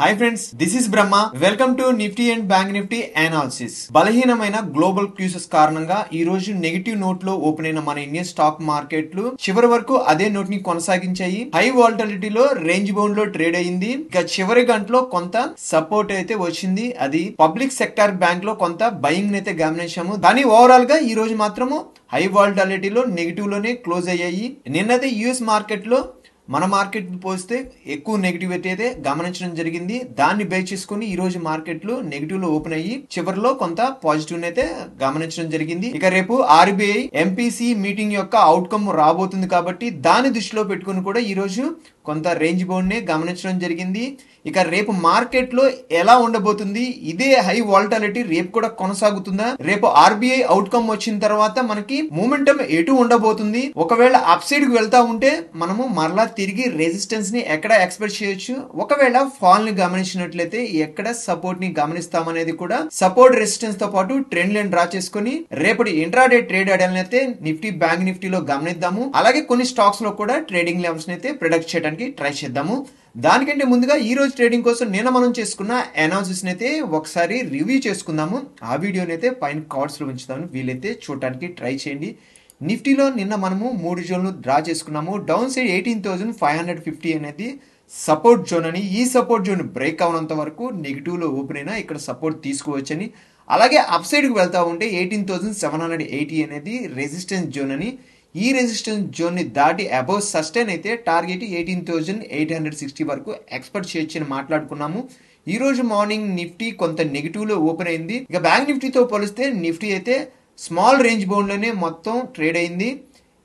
hi friends this is Brahma welcome to Nifty and bank Nifty analysis బలహీనమైన global cues కారణంగా ఈ రోజు నెగిటివ్ నోట్ లో ఓపెన్ అయిన మన ఇండియన్ స్టాక్ మార్కెట్లు చివరి వరకు అదే నోట్ ని కొనసాగించాయి హై లో రేంజ్ బౌండ్ లో ట్రేడ్ అయింది ఇక చివరి గంటలో కొంత సపోర్ట్ అయితే వచ్చింది అది పబ్లిక్ సెక్టార్ బ్యాంక్ లో కొంత బయింగ్ అయితే గమనించాము దాని ఓవరాల్ గా ఈ రోజు మాత్రము హై వాల్టాలిటీలో నెగిటివ్ లోనే క్లోజ్ అయ్యాయి నిన్నది యుఎస్ మార్కెట్ లో మన మార్కెట్ పోస్తే ఎక్కువ నెగిటివిటీ అయితే గమనించడం జరిగింది దాన్ని బేస్ చేసుకుని ఈ రోజు మార్కెట్లు నెగిటివ్ లో ఓపెన్ అయ్యి చివరిలో కొంత పాజిటివ్ అయితే గమనించడం జరిగింది ఇక రేపు ఆర్బీఐ ఎంపీసీ మీటింగ్ యొక్క అవుట్కమ్ రాబోతుంది కాబట్టి దాని దృష్టిలో పెట్టుకుని కూడా ఈ రోజు కొంత రేంజ్ బౌండ్నే గమనించడం జరిగింది ఇక రేపు మార్కెట్లో ఎలా ఉండబోతుంది ఇదే హై వాల్టాలిటీ రేపు కూడా కొనసాగుతుందా రేపు ఆర్బీఐ అవుట్కమ్ వచ్చిన తర్వాత మనకి మూమెంటం ఎటు ఉండబోతుంది ఒకవేళ అప్ సైడ్ కి వెళ్తా ఉంటే మనము మరలా తిరిగి రెసిస్టెన్స్ ని ఎక్కడ ఎక్స్పెక్ట్ చేయొచ్చు ఒకవేళ ఫాల్ ని గమనించినట్లయితే ఎక్కడ సపోర్ట్ ని గమనిస్తామనేది కూడా సపోర్ట్ రెసిస్టెన్స్ తో పాటు ట్రెండ్ లైన్ డ్రా చేసుకుని రేపటి ఇంట్రాడే ట్రేడ్ అయితే నిఫ్టీ బ్యాంక్ నిఫ్టీలో గమనిద్దాము అలాగే కొన్ని స్టాక్స్ లో కూడా ట్రేడింగ్ లెవెల్స్ అయితే ప్రొడక్ట్ చేయడానికి చేయడానికి ట్రై చేద్దాము దానికంటే ముందుగా ఈ రోజు ట్రేడింగ్ కోసం నిన్న మనం చేసుకున్న అనాలిసిస్ని అయితే ఒకసారి రివ్యూ చేసుకుందాము ఆ వీడియోని అయితే పైన కార్డ్స్లో ఉంచుదాము వీలైతే చూడటానికి ట్రై చేయండి నిఫ్టీలో నిన్న మనము మూడు జోన్లు డ్రా చేసుకున్నాము down side eighteen thousand five hundred fifty అనేది సపోర్ట్ జోన్ అని ఈ సపోర్ట్ జోన్ బ్రేక్ అవనంత వరకు నెగిటివ్లో ఓపెన్ అయినా ఇక్కడ సపోర్ట్ తీసుకోవచ్చని అలాగే అప్ సైడ్కి వెళ్తూ ఉంటే eighteen thousand seven hundred eighty అనేది రెసిస్టెన్స్ జోన్ అని ఈ రెసిస్టెన్స్ జోన్ని దాటి అబౌవ్ సస్టైన్ అయితే target eighteen thousand eight hundred sixty వరకు ఎక్స్పెక్ట్ చేయొచ్చని మాట్లాడుకున్నాము ఈ రోజు మార్నింగ్ నిఫ్టీ కొంత నెగిటివ్లో ఓపెన్ అయింది ఇక బ్యాంక్ నిఫ్టీతో పోలిస్తే నిఫ్టీ అయితే స్మాల్ రేంజ్ లోనే మొత్తం ట్రేడ్ అయింది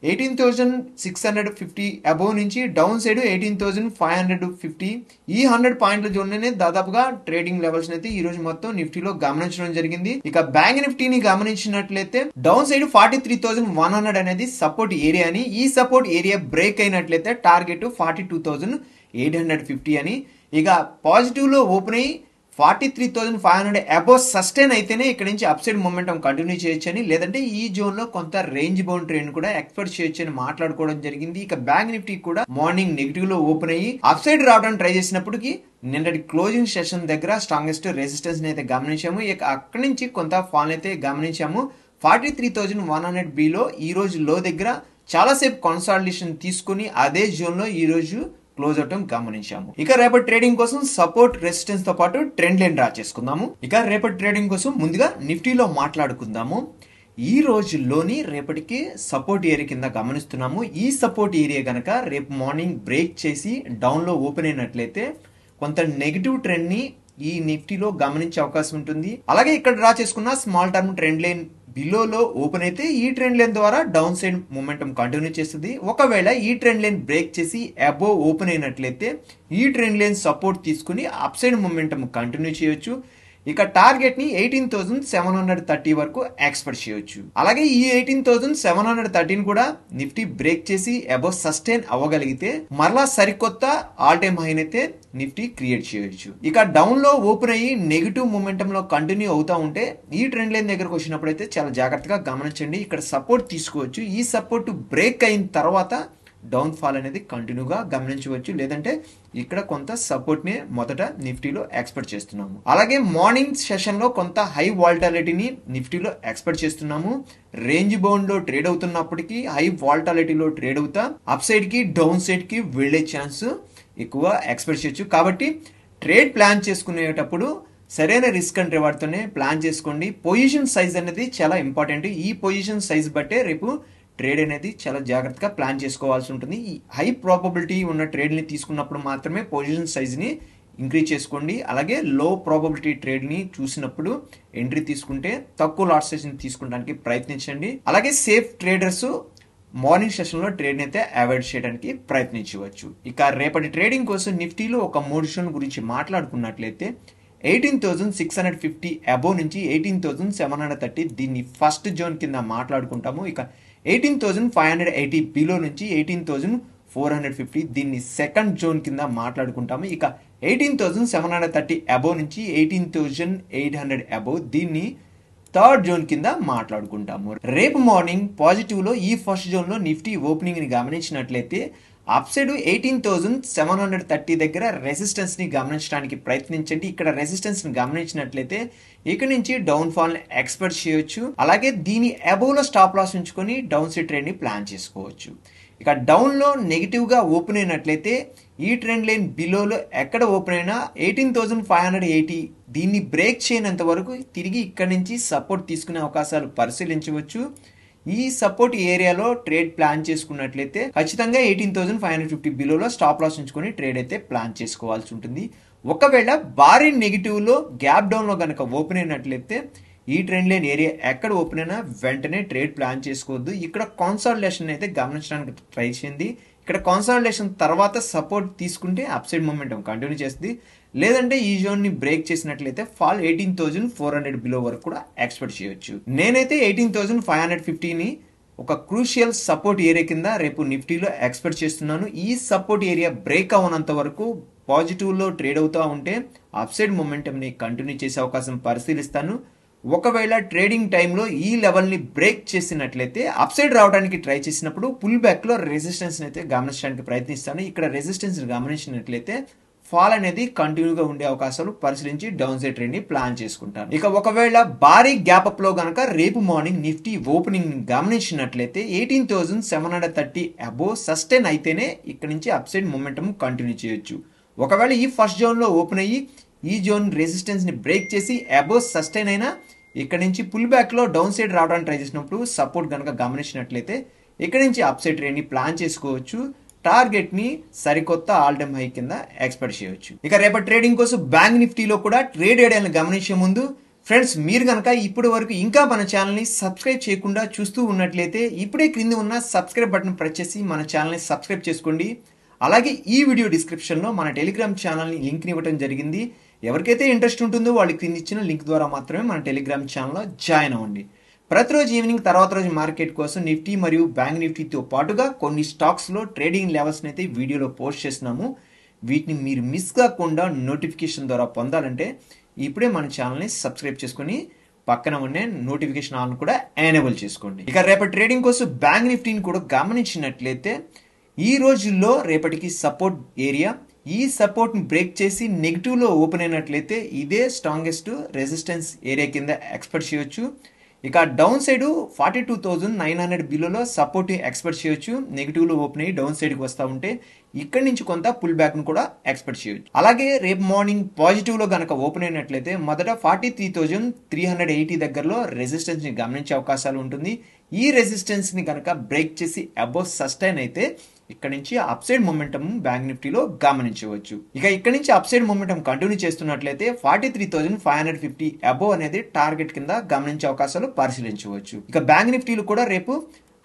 eighteen thousand six hundred fifty above నుంచి down side eighteen thousand five hundred fifty ఈ హండ్రెడ్ పాయింట్ల జోన్లోనే దాదాపుగా ట్రేడింగ్ లెవెల్స్ అయితే ఈ రోజు మొత్తం నిఫ్టీలో గమనించడం జరిగింది ఇక బ్యాంక్ నిఫ్టీని గమనించినట్లయితే down side forty three thousand one hundred అనేది సపోర్ట్ ఏరియా అని ఈ సపోర్ట్ ఏరియా బ్రేక్ అయినట్లయితే target forty two thousand eight hundred fifty అని ఇక పాజిటివ్లో ఓపెన్ అయ్యి forty three thousand five hundred above sustain అయితేనే ఇక్కడ నుంచి అప్సైడ్ మూమెంటం కంటిన్యూ అని లేదంటే ఈ జోన్లో కొంత రేంజ్ బౌండరీ అని కూడా ఎక్స్పెక్ట్ చేయొచ్చని మాట్లాడుకోవడం జరిగింది ఇక బ్యాంక్ నిఫ్టీ కూడా మార్నింగ్ నెగిటివ్ లో ఓపెన్ అయ్యి అప్సైడ్ రావడానికి ట్రై చేసినప్పటికి నిన్నటి క్లోజింగ్ సెషన్ దగ్గర స్ట్రాంగెస్ట్ రెసిస్టెన్స్ అయితే గమనించాము ఇక అక్కడి నుంచి కొంత ఫాల్ అయితే గమనించాము forty three thousand one hundred below ఈ రోజు లో దగ్గర చాలాసేపు కన్సాలిడేషన్ తీసుకుని అదే జోన్లో ఈరోజు క్లోజ్ అవటం గమనించాము ఇక రేపటి ట్రేడింగ్ కోసం సపోర్ట్ రెసిస్టెన్స్ తో పాటు ట్రెండ్ లైన్ డ్రా చేసుకుందాము ఇక రేపటి ట్రేడింగ్ కోసం ముందుగా నిఫ్టీలో మాట్లాడుకుందాము ఈ రోజుల్లోని రేపటికి సపోర్ట్ ఏరియా కింద గమనిస్తున్నాము ఈ సపోర్ట్ ఏరియా కనుక రేపు మార్నింగ్ బ్రేక్ చేసి డౌన్లో ఓపెన్ అయినట్లయితే కొంత నెగిటివ్ ట్రెండ్ని ఈ నిఫ్టీలో గమనించే అవకాశం ఉంటుంది అలాగే ఇక్కడ డ్రా చేసుకున్న స్మాల్ టర్మ్ ట్రెండ్ లైన్ బిలోలో ఓపెన్ అయితే ఈ ట్రెండ్ లైన్ ద్వారా డౌన్ సైడ్ మూమెంటం కంటిన్యూ చేస్తుంది ఒకవేళ ఈ ట్రెండ్ లైన్ బ్రేక్ చేసి అబో ఓపెన్ అయినట్లయితే ఈ ట్రెండ్ లైన్ సపోర్ట్ తీసుకుని అప్ సైడ్ మూమెంటం కంటిన్యూ చేయొచ్చు ఇక టార్గెట్ ని eighteen thousand seven hundred thirty వరకు ఎక్స్పెక్ట్ చేయొచ్చు అలాగే ఈ eighteen thousand seven hundred thirteen కూడా నిఫ్టీ బ్రేక్ చేసి అబౌవ్ సస్టైన్ అవ్వగలిగితే మరలా సరికొత్త ఆల్ టైమ్ హైన్ అయితే నిఫ్టీ క్రియేట్ చేయొచ్చు ఇక డౌన్ లో ఓపెన్ అయ్యి నెగిటివ్ మూమెంటం లో కంటిన్యూ అవుతా ఉంటే ఈ ట్రెండ్ లైన్ దగ్గరకు వచ్చినప్పుడు అయితే చాలా జాగ్రత్తగా గమనించండి ఇక్కడ సపోర్ట్ తీసుకోవచ్చు ఈ సపోర్ట్ బ్రేక్ అయిన తర్వాత డౌన్ఫాల్ అనేది కంటిన్యూగా గమనించవచ్చు లేదంటే ఇక్కడ కొంత సపోర్ట్ని మొదట నిఫ్టీలో ఎక్స్పెక్ట్ చేస్తున్నాము అలాగే మార్నింగ్ సెషన్లో కొంత హై వాల్టాలిటీని నిఫ్టీలో ఎక్స్పెక్ట్ చేస్తున్నాము రేంజ్ బౌండ్ లో ట్రేడ్ అవుతున్నప్పటికీ హై వాల్టాలిటీలో ట్రేడ్ అవుతా అప్ సైడ్ కి డౌన్ సైడ్ కి వెళ్లే ఛాన్స్ ఎక్కువ ఎక్స్పెక్ట్ చేయొచ్చు కాబట్టి ట్రేడ్ ప్లాన్ చేసుకునేటప్పుడు సరైన రిస్క్ అండ్ రివార్డ్తోనే ప్లాన్ చేసుకోండి పొజిషన్ సైజ్ అనేది చాలా ఇంపార్టెంట్ ఈ పొజిషన్ సైజ్ బట్టే రేపు ట్రేడ్ అనేది చాలా జాగ్రత్తగా ప్లాన్ చేసుకోవాల్సి ఉంటుంది ఈ హై ప్రాబబిలిటీ ఉన్న ట్రేడ్ని తీసుకున్నప్పుడు మాత్రమే పొజిషన్ సైజ్ని ఇంక్రీజ్ చేసుకోండి అలాగే లో ప్రాబబిలిటీ ట్రేడ్ని చూసినప్పుడు ఎంట్రీ తీసుకుంటే తక్కువ లాట్ సైజ్ని తీసుకోవడానికి ప్రయత్నించండి అలాగే సేఫ్ ట్రేడర్స్ మార్నింగ్ సెషన్లో ట్రేడ్ని అయితే అవాయిడ్ చేయడానికి ప్రయత్నించవచ్చు ఇక రేపటి ట్రేడింగ్ కోసం నిఫ్టీలో ఒక మోడిషన్ గురించి మాట్లాడుకున్నట్లయితే eighteen thousand six hundred fifty above నుంచి eighteen thousand seven hundred thirty దీన్ని ఫస్ట్ జోన్ కింద మాట్లాడుకుంటాము ఇక eighteen thousand five hundred eighty below నుంచి eighteen thousand four hundred fifty దీన్ని సెకండ్ జోన్ కింద మాట్లాడుకుంటాము ఇక eighteen thousand seven hundred thirty above నుంచి eighteen thousand eight hundred above దీన్ని థర్డ్ జోన్ కింద మాట్లాడుకుంటాము రేపు మార్నింగ్ పాజిటివ్లో ఈ ఫస్ట్ జోన్లో నిఫ్టీ ఓపెనింగ్ని గమనించినట్లయితే upside eighteen thousand seven hundred thirty దగ్గర రెసిస్టెన్స్ని గమనించడానికి ప్రయత్నించండి ఇక్కడ రెసిస్టెన్స్ని గమనించినట్లయితే ఇక్కడ నుంచి డౌన్ ఫాల్ ఎక్స్పెక్ట్ చేయొచ్చు అలాగే దీని అబోవ్లో స్టాప్ లాస్ ఉంచుకొని డౌన్ సీ ని ప్లాన్ చేసుకోవచ్చు ఇక డౌన్లో గా ఓపెన్ అయినట్లయితే ఈ ట్రెండ్ లైన్ బిలోలో ఎక్కడ ఓపెన్ అయినా eighteen thousand five hundred eighty దీన్ని బ్రేక్ చేయనంత వరకు తిరిగి ఇక్కడ నుంచి సపోర్ట్ తీసుకునే అవకాశాలు పరిశీలించవచ్చు ఈ సపోర్ట్ ఏరియాలో ట్రేడ్ ప్లాన్ చేసుకున్నట్లయితే ఖచ్చితంగా eighteen thousand five hundred fifty బిలోలో స్టాప్ లాస్ ఉంచుకొని ట్రేడ్ అయితే ప్లాన్ చేసుకోవాల్సి ఉంటుంది ఒకవేళ భారీ లో గ్యాప్ డౌన్లో కనుక ఓపెన్ అయినట్లయితే ఈ ట్రెండ్ లైన్ ఏరియా ఎక్కడ ఓపెన్ అయినా వెంటనే ట్రేడ్ ప్లాన్ చేసుకోవద్దు ఇక్కడ కాన్సాలిడేషన్ అయితే గమనించడానికి ట్రై చేయండి ఇక్కడ కాన్సాలిడేషన్ తర్వాత సపోర్ట్ తీసుకుంటే అప్సైడ్ మూమెంటం కంటిన్యూ చేస్తుంది లేదంటే ఈ జోన్ని బ్రేక్ చేసినట్లయితే fall eighteen thousand four hundred below వరకు కూడా ఎక్స్పెక్ట్ చేయొచ్చు నేనైతే ఎయిటీన్ థౌజండ్ ఫైవ్ హండ్రెడ్ ఫిఫ్టీని ఒక క్రూషియల్ సపోర్ట్ ఏరియా కింద రేపు నిఫ్టీలో ఎక్స్పెక్ట్ చేస్తున్నాను ఈ సపోర్ట్ ఏరియా బ్రేక్ అవనంత వరకు పాజిటివ్లో ట్రేడ్ అవుతూ ఉంటే అప్సైడ్ మొమెంటమ్ని కంటిన్యూ చేసే అవకాశం పరిశీలిస్తాను ఒకవేళ ట్రేడింగ్ టైంలో ఈ లెవెల్ని బ్రేక్ చేసినట్లయితే అప్సైడ్ రావడానికి ట్రై చేసినప్పుడు పుల్ బ్యాక్లో రెసిస్టెన్స్ని అయితే గమనించడానికి ప్రయత్నిస్తాను ఇక్కడ రెసిస్టెన్స్ గమనించినట్లయితే ఫాల్ అనేది కంటిన్యూగా ఉండే అవకాశాలు పరిశీలించి డౌన్ సైడ్ ట్రేడ్ని ప్లాన్ చేసుకుంటాను ఇక ఒకవేళ భారీ గ్యాప్ అప్లో గనక రేపు మార్నింగ్ నిఫ్టీ ఓపెనింగ్ గమనించినట్లయితే eighteen thousand seven hundred thirty above sustain అయితేనే ఇక్కడ నుంచి అప్ సైడ్ కంటిన్యూ చేయొచ్చు ఒకవేళ ఈ ఫస్ట్ జోన్లో ఓపెన్ అయ్యి ఈ జోన్ రెసిస్టెన్స్ని బ్రేక్ చేసి అబోవ్ సస్టైన్ అయినా ఇక్కడ నుంచి పుల్ బ్యాక్లో డౌన్ సైడ్ రావడానికి ట్రై చేసినప్పుడు సపోర్ట్ కనుక గమనించినట్లయితే ఇక్కడ నుంచి అప్ సైడ్ ట్రేడ్ని ప్లాన్ చేసుకోవచ్చు టార్గెట్ని సరికొత్త ఆల్ టైమ్ హై కింద ఎక్స్పెక్ట్ చేయొచ్చు ఇక రేపటి ట్రేడింగ్ కోసం బ్యాంక్ నిఫ్టీలో కూడా ట్రేడ్ వేయడానికి గమనించే ముందు ఫ్రెండ్స్ మీరు కనుక ఇప్పటి వరకు ఇంకా మన ని సబ్స్క్రైబ్ చేయకుండా చూస్తూ ఉన్నట్లయితే ఇప్పుడే క్రింద ఉన్న సబ్స్క్రైబ్ బటన్ ప్రెస్ చేసి మన ఛానల్ని సబ్స్క్రైబ్ చేసుకోండి అలాగే ఈ వీడియో డిస్క్రిప్షన్లో మన టెలిగ్రామ్ ఛానల్ని లింక్ ఇవ్వడం జరిగింది ఎవరికైతే ఇంట్రెస్ట్ ఉంటుందో వాళ్ళకి కింద ఇచ్చిన లింక్ ద్వారా మాత్రమే మన టెలిగ్రామ్ ఛానల్లో జాయిన్ అవ్వండి ప్రతిరోజు ఈవినింగ్ తర్వాత రోజు మార్కెట్ కోసం నిఫ్టీ మరియు బ్యాంక్ నిఫ్టీతో పాటుగా కొన్ని స్టాక్స్లో ట్రేడింగ్ లెవెల్స్ని అయితే వీడియోలో పోస్ట్ చేస్తున్నాము వీటిని మీరు మిస్ కాకుండా నోటిఫికేషన్ ద్వారా పొందాలంటే ఇప్పుడే మన ఛానల్ని సబ్స్క్రైబ్ చేసుకొని పక్కన ఉండే నోటిఫికేషన్ ఆన్ కూడా ఎనేబుల్ చేసుకోండి ఇక రేపటి ట్రేడింగ్ కోసం బ్యాంక్ నిఫ్టీని కూడా గమనించినట్లయితే ఈ రోజుల్లో రేపటికి సపోర్ట్ ఏరియా ఈ సపోర్ట్ని బ్రేక్ చేసి నెగిటివ్లో ఓపెన్ అయినట్లయితే ఇదే స్ట్రాంగెస్ట్ రెసిస్టెన్స్ ఏరియా కింద ఎక్స్పెక్ట్ చేయొచ్చు ఇక down side forty two thousand nine hundred బిలోలో సపోర్ట్ ఎక్స్పెక్ట్ చేయొచ్చు నెగిటివ్లో ఓపెన్ అయ్యి డౌన్ సైడ్కి వస్తూ ఉంటే ఇక్కడ నుంచి కొంత పుల్ బ్యాక్ను కూడా ఎక్స్పెక్ట్ చేయొచ్చు అలాగే రేపు మార్నింగ్ పాజిటివ్లో కనుక ఓపెన్ అయినట్లయితే మొదట forty three thousand three hundred eighty దగ్గరలో రెసిస్టెన్స్ని గమనించే అవకాశాలు ఉంటుంది ఈ రెసిస్టెన్స్ని కనుక బ్రేక్ చేసి అబౌవ్ సస్టైన్ అయితే ఇక్కడ నుంచి అప్సైడ్ మూమెంటమ్ బ్యాంక్ నిఫ్టీలో గమనించవచ్చు ఇక ఇక్కడ నుంచి అప్సైడ్ మూమెంటం కంటిన్యూ చేస్తున్నట్లయితే forty three thousand five hundred fifty above అనేది టార్గెట్ కింద గమనించే అవకాశాలు పరిశీలించవచ్చు ఇక బ్యాంక్ నిఫ్టీలు కూడా రేపు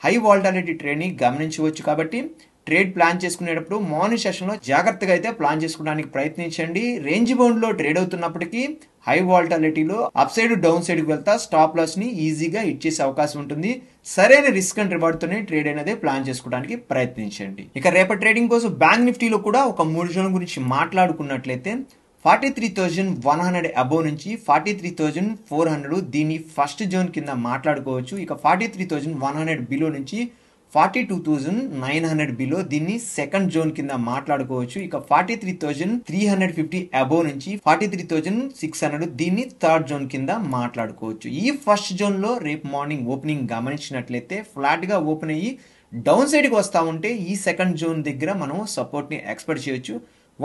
హై వాల్టాలిటీ ని గమనించవచ్చు కాబట్టి ట్రేడ్ ప్లాన్ చేసుకునేటప్పుడు మార్నింగ్ లో జాగ్రత్తగా అయితే ప్లాన్ చేసుకోవడానికి ప్రయత్నించండి రేంజ్ బౌండ్లో ట్రేడ్ అవుతున్నప్పటికీ హై వాల్టాలిటీలో అప్ సైడ్ డౌన్ సైడ్కి వెళ్తా స్టాప్ ని ఈజీగా ఇచ్చేసే అవకాశం ఉంటుంది సరైన రిస్క్ అండ్ రివార్డ్తోనే ట్రేడ్ అనేది ప్లాన్ చేసుకోవడానికి ప్రయత్నించండి ఇక రేపటి ట్రేడింగ్ కోసం బ్యాంక్ నిఫ్టీలో కూడా ఒక మూడు జోన్ గురించి మాట్లాడుకున్నట్లయితే forty three thousand one hundred above నుంచి forty three thousand four hundred దీన్ని ఫస్ట్ జోన్ కింద మాట్లాడుకోవచ్చు ఇక forty three thousand one hundred below నుంచి forty two thousand nine hundred below దీన్ని సెకండ్ జోన్ కింద మాట్లాడుకోవచ్చు ఇక forty three thousand three hundred fifty above నుంచి forty three thousand six hundred దీన్ని థర్డ్ జోన్ కింద మాట్లాడుకోవచ్చు ఈ ఫస్ట్ జోన్ లో రేపు మార్నింగ్ ఓపెనింగ్ గమనించినట్లయితే ఫ్లాట్ గా ఓపెన్ అయ్యి డౌన్ సైడ్కి వస్తా ఉంటే ఈ సెకండ్ జోన్ దగ్గర మనం సపోర్ట్ని ఎక్స్పెక్ట్ చేయొచ్చు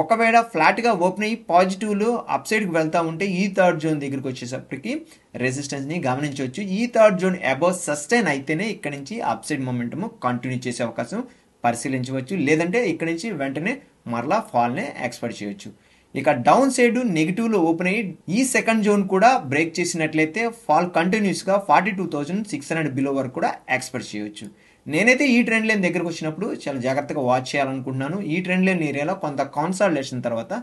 ఒకవేళ ఫ్లాట్గా ఓపెన్ అయ్యి పాజిటివ్లో అప్ కి వెళ్తూ ఉంటే ఈ థర్డ్ జోన్ దగ్గరికి వచ్చేసప్పటికి రెసిస్టెన్స్ని గమనించవచ్చు ఈ థర్డ్ జోన్ అబౌవ్ సస్టైన్ అయితేనే ఇక్కడ నుంచి అప్ సైడ్ కంటిన్యూ చేసే అవకాశం పరిశీలించవచ్చు లేదంటే ఇక్కడ నుంచి వెంటనే మరలా ఫాల్నే ఎక్స్పెక్ట్ చేయవచ్చు ఇక డౌన్ సైడ్ నెగిటివ్లో ఓపెన్ అయ్యి ఈ సెకండ్ జోన్ కూడా బ్రేక్ చేసినట్లయితే ఫాల్ కంటిన్యూస్గా forty two thousand six hundred below వరకు కూడా ఎక్స్పెక్ట్ చేయవచ్చు నేనైతే ఈ ట్రెండ్ లైన్ దగ్గరకు వచ్చినప్పుడు చాలా జాగ్రత్తగా వాచ్ చేయాలనుకుంటున్నాను ఈ ట్రెండ్ లైన్ ఏరియాలో కొంత కాన్సాలిడేషన్ తర్వాత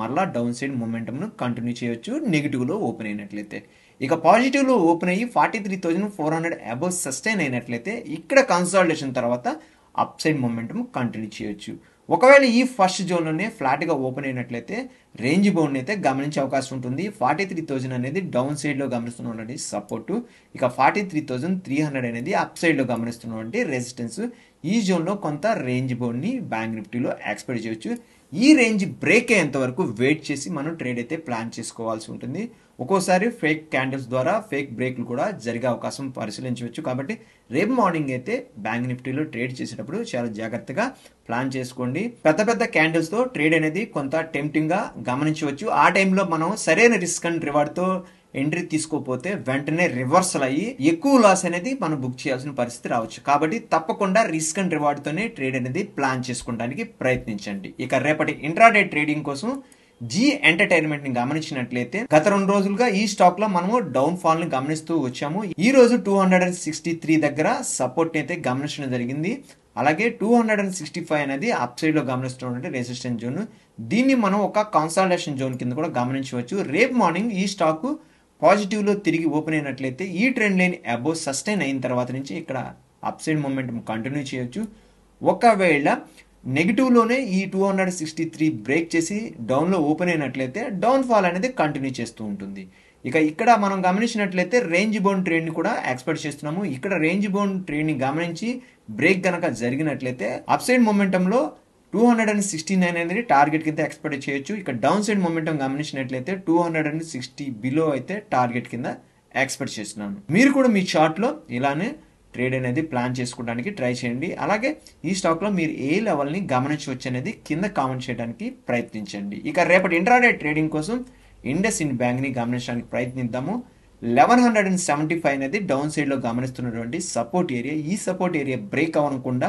మరలా డౌన్ సైడ్ మూమెంటమ్ను కంటిన్యూ చేయొచ్చు నెగిటివ్లో ఓపెన్ అయినట్లయితే ఇక పాజిటివ్లో ఓపెన్ అయ్యి forty three thousand four hundred above sustain అయినట్లయితే ఇక్కడ కన్సల్టేషన్ తర్వాత అప్ సైడ్ మూమెంటమ్ కంటిన్యూ చేయొచ్చు ఒకవేళ ఈ ఫస్ట్ జోన్లోనే ఫ్లాట్గా ఓపెన్ అయినట్లయితే రేంజ్ బౌండ్ అయితే గమనించే అవకాశం ఉంటుంది ఫార్టీ త్రీ థౌజండ్ అనేది డౌన్ సైడ్లో గమనిస్తున్నటువంటి సపోర్టు ఇక forty three thousand three hundred అనేది అప్ సైడ్లో గమనిస్తున్నటువంటి రెసిస్టెన్స్ ఈ జోన్లో కొంత రేంజ్ బౌండ్ని బ్యాంక్ నిఫ్టీలో ఎక్స్పెక్ట్ చేయొచ్చు ఈ రేంజ్ బ్రేక్ అయ్యేంత వరకు వెయిట్ చేసి మనం ట్రేడ్ అయితే ప్లాన్ చేసుకోవాల్సి ఉంటుంది ఒక్కోసారి ఫేక్ క్యాండిల్స్ ద్వారా ఫేక్ బ్రేక్లు కూడా జరిగే అవకాశం పరిశీలించవచ్చు కాబట్టి రేపు మార్నింగ్ అయితే బ్యాంక్ నిఫ్టీలో ట్రేడ్ చేసేటప్పుడు చాలా జాగ్రత్తగా ప్లాన్ చేసుకోండి పెద్ద పెద్ద క్యాండిల్స్తో ట్రేడ్ అనేది కొంత టెంప్టింగ్గా గమనించవచ్చు ఆ టైంలో మనం సరైన రిస్క్ అండ్ రివార్డ్తో ఎంట్రీ తీసుకోపోతే వెంటనే రివర్సల్ అయ్యి ఎక్కువ లాస్ అనేది మనం బుక్ చేయాల్సిన పరిస్థితి రావచ్చు కాబట్టి తప్పకుండా రిస్క్ అండ్ రివార్డ్తోనే ట్రేడ్ అనేది ప్లాన్ చేసుకోవడానికి ప్రయత్నించండి ఇక రేపటి ఇంట్రాడే ట్రేడింగ్ కోసం జీ ఎంటర్టైన్మెంట్ ని గమనించినట్లయితే గత రెండు రోజులుగా ఈ స్టాక్ లో మనము డౌన్ ఫాల్ ని గమనిస్తూ వచ్చాము ఈ రోజు two hundred and sixty three దగ్గర సపోర్ట్ అయితే గమనించడం జరిగింది అలాగే two hundred and sixty five అనేది అప్ సైడ్ లో గమనిస్తున్నటువంటి రెసిస్టెన్స్ జోన్ దీన్ని మనం ఒక కన్సాలిడేషన్ జోన్ కింద కూడా గమనించవచ్చు రేపు మార్నింగ్ ఈ స్టాక్ పాజిటివ్లో తిరిగి ఓపెన్ అయినట్లయితే ఈ ట్రెండ్ లైన్ అబోవ్ సస్టైన్ అయిన తర్వాత నుంచి ఇక్కడ అప్ సైడ్ మూమెంట్ కంటిన్యూ చేయొచ్చు ఒకవేళ నెగిటివ్లోనే ఈ two hundred sixty three break చేసి డౌన్లో ఓపెన్ అయినట్లయితే డౌన్ ఫాల్ అనేది కంటిన్యూ చేస్తూ ఉంటుంది ఇక ఇక్కడ మనం గమనించినట్లయితే రేంజ్ బోన్ ట్రేడ్ని కూడా ఎక్స్పెక్ట్ చేస్తున్నాము ఇక్కడ రేంజ్ బోన్ ట్రేడ్ని గమనించి బ్రేక్ కనుక జరిగినట్లయితే అప్ సైడ్ మొమెంటంలో two hundred and sixty nine అనేది టార్గెట్ కింద ఎక్స్పెక్ట్ చేయొచ్చు ఇక డౌన్ సైడ్ మొమెంటం గమనించినట్లయితే two hundred and sixty below అయితే టార్గెట్ కింద ఎక్స్పెక్ట్ చేస్తున్నాను మీరు కూడా మీ చార్ట్లో ఇలానే ట్రేడ్ అనేది ప్లాన్ చేసుకోవడానికి ట్రై చేయండి అలాగే ఈ స్టాక్లో మీరు ఏ లెవెల్ని గమనించవచ్చు అనేది కింద కామెంట్ చేయడానికి ప్రయత్నించండి ఇక రేపటి ఇంట్రాడే ట్రేడింగ్ కోసం ఇండస్ ఇన్ బ్యాంక్ని గమనించడానికి ప్రయత్నిద్దాము eleven hundred and seventy five అనేది డౌన్ సైడ్లో గమనిస్తున్నటువంటి సపోర్ట్ ఏరియా ఈ సపోర్ట్ ఏరియా బ్రేక్ అవ్వకుండా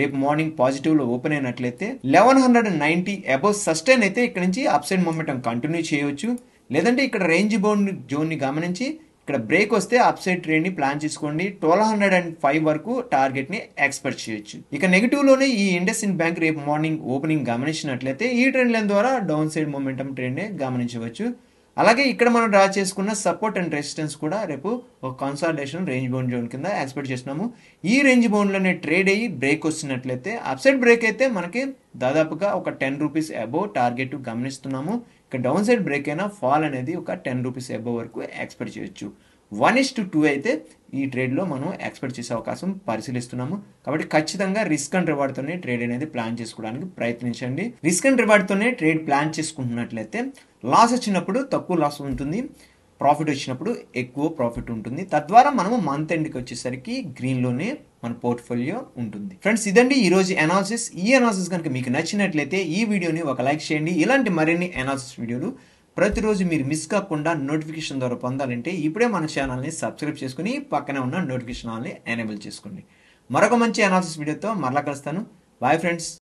రేపు మార్నింగ్ పాజిటివ్ లో ఓపెన్ అయినట్లయితే eleven hundred and ninety above sustain అయితే ఇక్కడ నుంచి అప్సైడ్ మొమెంటం కంటిన్యూ చేయవచ్చు లేదంటే ఇక్కడ రేంజ్ బౌండ్ జోన్ని గమనించి ఇక్కడ బ్రేక్ వస్తే అప్ సైడ్ ని ప్లాన్ చేసుకోండి ట్వెల్వ్ హండ్రెడ్ అండ్ ఫైవ్ వరకు టార్గెట్ని ఎక్స్పెక్ట్ చేయొచ్చు ఇక లోనే ఈ ఇండస్ ఇన్ బ్యాంక్ రేపు మార్నింగ్ ఓపెనింగ్ గమనించినట్లయితే ఈ ట్రెండ్ లైన్ ద్వారా డౌన్ సైడ్ మొమెంటం ని గమనించవచ్చు అలాగే ఇక్కడ మనం డ్రా చేసుకున్న సపోర్ట్ అండ్ రెసిస్టెన్స్ కూడా రేపు ఒక కన్సల్టేషన్ రేంజ్ బోన్ జోన్ కింద ఎక్స్పెక్ట్ చేసినాము ఈ రేంజ్ బోన్లోనే ట్రేడ్ అయ్యి బ్రేక్ వచ్చినట్లయితే అప్సైడ్ బ్రేక్ అయితే మనకి దాదాపుగా ఒక టెన్ రూపీస్ అబోవ్ టార్గెట్ గమనిస్తున్నాము ఇక డౌన్ సైడ్ బ్రేక్ అయినా ఫాల్ అనేది ఒక టెన్ రూపీస్ అబోవ్ వరకు ఎక్స్పెక్ట్ చేయొచ్చు వన్ ఇస్ టు టూ అయితే ఈ ట్రేడ్లో మనం ఎక్స్పెక్ట్ చేసే అవకాశం పరిశీలిస్తున్నాము కాబట్టి ఖచ్చితంగా రిస్క్ అండ్ రివార్డ్తోనే ట్రేడ్ అనేది ప్లాన్ చేసుకోవడానికి ప్రయత్నించండి రిస్క్ అండ్ రివార్డ్తోనే ట్రేడ్ ప్లాన్ చేసుకుంటున్నట్లయితే లాస్ వచ్చినప్పుడు తక్కువ లాస్ ఉంటుంది ప్రాఫిట్ వచ్చినప్పుడు ఎక్కువ ప్రాఫిట్ ఉంటుంది తద్వారా మనము మంత్ ఎండ్కి వచ్చేసరికి గ్రీన్లోనే మన పోర్ట్ఫోలియో ఉంటుంది ఫ్రెండ్స్ ఇదండి ఈరోజు అనాలిసిస్ ఈ అనాలిసిస్ కనుక మీకు నచ్చినట్లయితే ఈ వీడియోని ఒక లైక్ చేయండి ఇలాంటి మరిన్ని అనాలిసిస్ వీడియోలు ప్రతిరోజు మీరు మిస్ కాకుండా నోటిఫికేషన్ ద్వారా పొందాలంటే ఇప్పుడే మన ఛానల్ని సబ్స్క్రైబ్ చేసుకుని పక్కనే ఉన్న నోటిఫికేషన్ ఆల్ని ఎనేబుల్ చేసుకోండి మరొక మంచి అనాలిసిస్ వీడియోతో మరలా కలుస్తాను బాయ్ ఫ్రెండ్స్